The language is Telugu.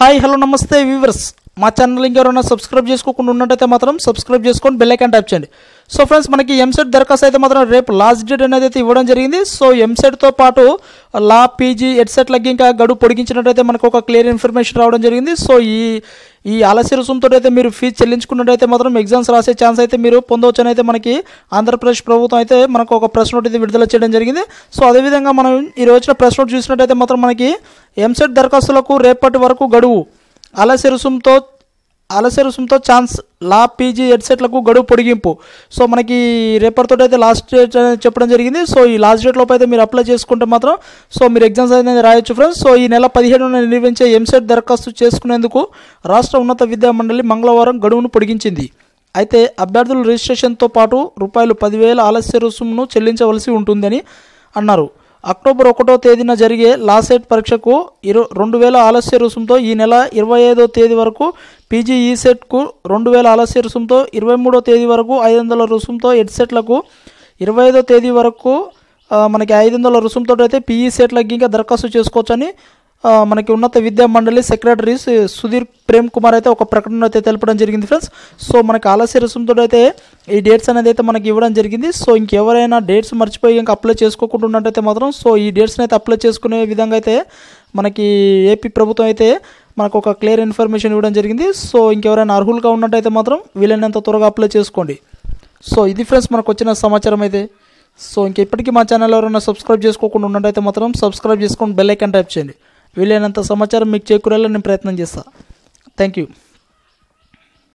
హాయ్ హలో నమస్తే వ్యూవర్స్ మా ఛానల్ ఇంకెవరైనా సబ్స్క్రైబ్ చేసుకోకుండా ఉన్నట్టయితే మాత్రం సబ్స్క్రైబ్ చేసుకొని బెల్ ఐకాన్ టైప్ చేయండి సో ఫ్రెండ్స్ మనకి ఎంసెట్ దరఖాస్తు అయితే మాత్రం రేపు లాస్ట్ డేట్ అనేది అయితే ఇవ్వడం జరిగింది సో ఎంసెట్తో పాటు లా పీజీ ఎడ్సెట్లకి ఇంకా గడువు పొడిగించినట్టయితే మనకు ఒక క్లియర్ ఇన్ఫర్మేషన్ రావడం జరిగింది సో ఈ ఈ ఆలస్య రుసుముతో అయితే మీరు ఫీజు చెల్లించుకున్నట్టయితే మాత్రం ఎగ్జామ్స్ రాసే ఛాన్స్ అయితే మీరు పొందవచ్చు అయితే మనకి ఆంధ్రప్రదేశ్ ప్రభుత్వం అయితే మనకు ఒక ప్రెస్ నోట్ ఇది విడుదల చేయడం జరిగింది సో అదేవిధంగా మనం ఈ రోజున ప్రెస్ నోట్ చూసినట్టయితే మాత్రం మనకి ఎంసెట్ దరఖాస్తులకు రేపటి వరకు గడువు ఆలస్య రుసుముతో ఆలస్య రుసుముతో ఛాన్స్ లా పీజీ హెడ్సెట్లకు గడువు పొడిగింపు సో మనకి రేపటితో అయితే లాస్ట్ డేట్ చెప్పడం జరిగింది సో ఈ లాస్ట్ డేట్ లోపు అయితే మీరు అప్లై చేసుకుంటే మాత్రం సో మీరు ఎగ్జామ్స్ అనేది రాయొచ్చు ఫ్రెండ్స్ సో ఈ నెల పదిహేడున నిర్వహించే ఎంసెట్ దరఖాస్తు చేసుకునేందుకు రాష్ట్ర ఉన్నత విద్యా మండలి మంగళవారం గడువును పొడిగించింది అయితే అభ్యర్థులు రిజిస్ట్రేషన్తో పాటు రూపాయలు పదివేల ఆలస్య రుసుమును చెల్లించవలసి ఉంటుందని అన్నారు అక్టోబర్ ఒకటో తేదీన జరిగే లాసెట్ పరీక్షకు ఇరు రెండు వేల ఆలస్య రుసుంతో ఈ నెల ఇరవై ఐదో తేదీ వరకు పీజీ ఈసెట్కు రెండు వేల ఆలస్య రుసుంతో ఇరవై మూడో తేదీ వరకు ఐదు వందల రుసుంతో హెడ్సెట్లకు ఇరవై ఐదో తేదీ వరకు మనకి ఐదు వందల రుసుంతో అయితే పీఈ సెట్లకు ఇంకా దరఖాస్తు చేసుకోవచ్చని మనకి ఉన్నత విద్యా మండలి సెక్రటరీ సుధీర్ ప్రేమ్ కుమార్ అయితే ఒక ప్రకటన అయితే తెలపడం జరిగింది ఫ్రెండ్స్ సో మనకి ఆలస్య రుసుంతో అయితే ఈ డేట్స్ అనేది అయితే మనకి ఇవ్వడం జరిగింది సో ఇంకెవరైనా డేట్స్ మర్చిపోయి ఇంకా అప్లై చేసుకోకుండా ఉన్నట్టయితే మాత్రం సో ఈ డేట్స్ని అయితే అప్లై చేసుకునే విధంగా అయితే మనకి ఏపీ ప్రభుత్వం అయితే మనకు ఒక క్లియర్ ఇన్ఫర్మేషన్ ఇవ్వడం జరిగింది సో ఇంకెవరైనా అర్హులుగా ఉన్నట్టయితే మాత్రం వీలైనంత త్వరగా అప్లై చేసుకోండి సో ఇది ఫ్రెండ్స్ మనకు వచ్చిన సమాచారం అయితే సో ఇంక ఇప్పటికీ మా ఛానల్ ఎవరైనా సబ్స్క్రైబ్ చేసుకోకుండా ఉన్నట్టయితే మాత్రం సబ్స్క్రైబ్ చేసుకొని బెల్ ఐకాన్ టైప్ చేయండి వీలైనంత సమాచారం మీకు చేకూరాలని నేను ప్రయత్నం చేస్తాను థ్యాంక్ యూ